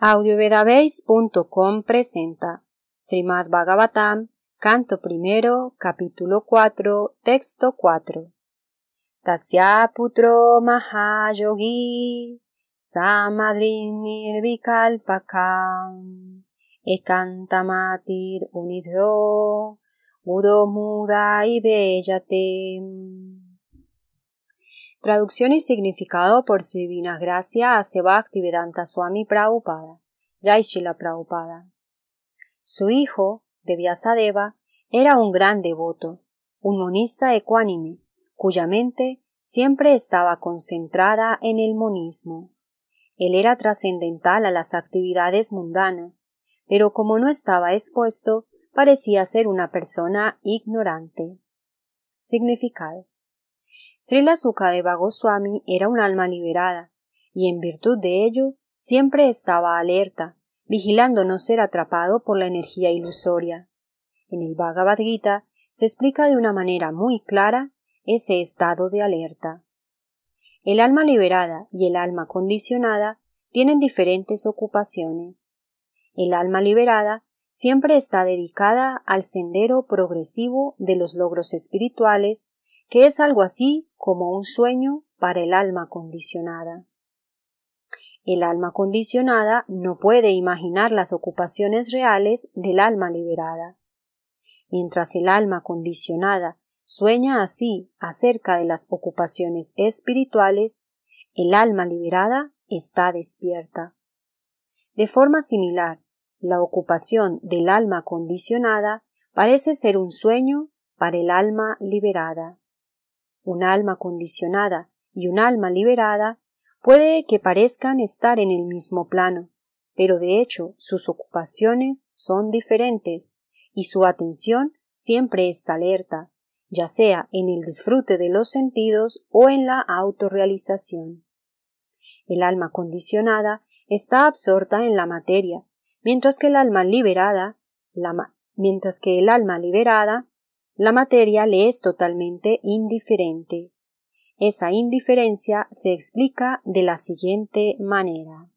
audiovedabase.com presenta Srimad Bhagavatam, canto primero, capítulo 4, texto 4. Tasya putro mahayogi samadrinirvikalpakam ekantamatir unidro udo muda y bellatem. Traducción y significado por su divina gracia a Vedanta Swami Prabhupada, Yaishila Prabhupada. Su hijo, Devyasadeva, era un gran devoto, un monista ecuánime, cuya mente siempre estaba concentrada en el monismo. Él era trascendental a las actividades mundanas, pero como no estaba expuesto, parecía ser una persona ignorante. Significado Srila de Goswami era un alma liberada, y en virtud de ello siempre estaba alerta, vigilando no ser atrapado por la energía ilusoria. En el Bhagavad Gita se explica de una manera muy clara ese estado de alerta. El alma liberada y el alma condicionada tienen diferentes ocupaciones. El alma liberada siempre está dedicada al sendero progresivo de los logros espirituales que es algo así como un sueño para el alma condicionada. El alma condicionada no puede imaginar las ocupaciones reales del alma liberada. Mientras el alma condicionada sueña así acerca de las ocupaciones espirituales, el alma liberada está despierta. De forma similar, la ocupación del alma condicionada parece ser un sueño para el alma liberada un alma condicionada y un alma liberada puede que parezcan estar en el mismo plano, pero de hecho sus ocupaciones son diferentes y su atención siempre está alerta, ya sea en el disfrute de los sentidos o en la autorrealización. El alma condicionada está absorta en la materia, mientras que el alma liberada, mientras que el alma liberada la materia le es totalmente indiferente. Esa indiferencia se explica de la siguiente manera.